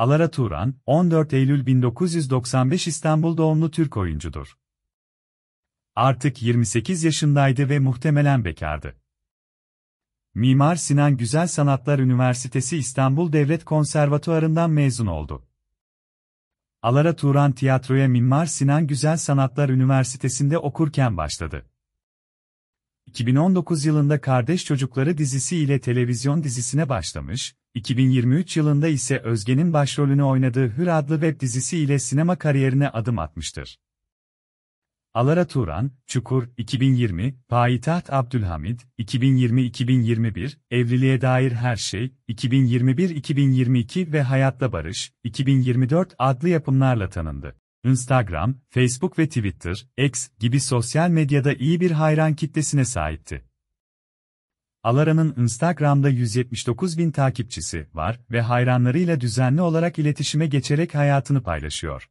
Alara Turan, 14 Eylül 1995 İstanbul doğumlu Türk oyuncudur. Artık 28 yaşındaydı ve muhtemelen bekardı. Mimar Sinan Güzel Sanatlar Üniversitesi İstanbul Devlet Konservatuarından mezun oldu. Alara Turan tiyatroya Mimar Sinan Güzel Sanatlar Üniversitesi'nde okurken başladı. 2019 yılında Kardeş Çocukları dizisi ile televizyon dizisine başlamış, 2023 yılında ise Özge'nin başrolünü oynadığı Hür adlı web dizisi ile sinema kariyerine adım atmıştır. Alara Turan, Çukur, 2020, Payitaht Abdülhamid, 2020-2021, Evliliğe Dair Her Şey, 2021-2022 ve Hayatta Barış, 2024 adlı yapımlarla tanındı. Instagram, Facebook ve Twitter, X gibi sosyal medyada iyi bir hayran kitlesine sahipti. Alara'nın Instagram'da 179 bin takipçisi var ve hayranlarıyla düzenli olarak iletişime geçerek hayatını paylaşıyor.